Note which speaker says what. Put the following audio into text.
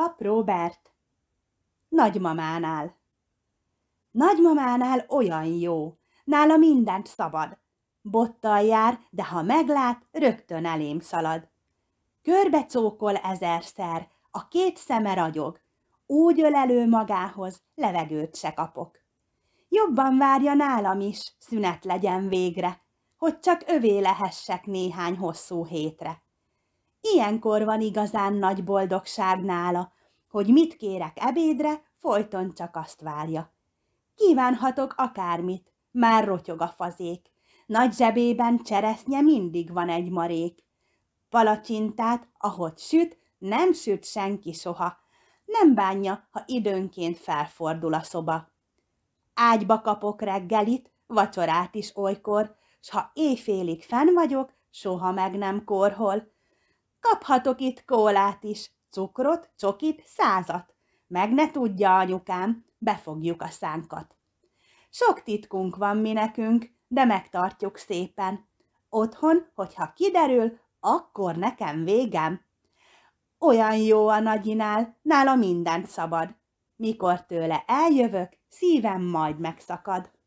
Speaker 1: Pap Robert. Nagymamánál. Nagymamánál olyan jó, nála mindent szabad. Bottal jár, de ha meglát, rögtön elém szalad. Körbe cókol ezerszer, a két szeme ragyog. Úgy elő magához, levegőt se kapok. Jobban várja nálam is, szünet legyen végre, hogy csak övé lehessek néhány hosszú hétre. Ilyenkor van igazán nagy boldogság nála, hogy mit kérek ebédre, folyton csak azt várja. Kívánhatok akármit, már rotyog a fazék. Nagy zsebében cseresznye mindig van egy marék. Palacsintát, ahogy süt, nem süt senki soha. Nem bánja, ha időnként felfordul a szoba. Ágyba kapok reggelit, vacsorát is olykor, s ha éjfélig fenn vagyok, soha meg nem korhol. Kaphatok itt kólát is, cukrot, csokit, százat. Meg ne tudja anyukám, befogjuk a szánkat. Sok titkunk van mi nekünk, de megtartjuk szépen. Otthon, hogyha kiderül, akkor nekem végem. Olyan jó a nagyinál, nála mindent szabad. Mikor tőle eljövök, szívem majd megszakad.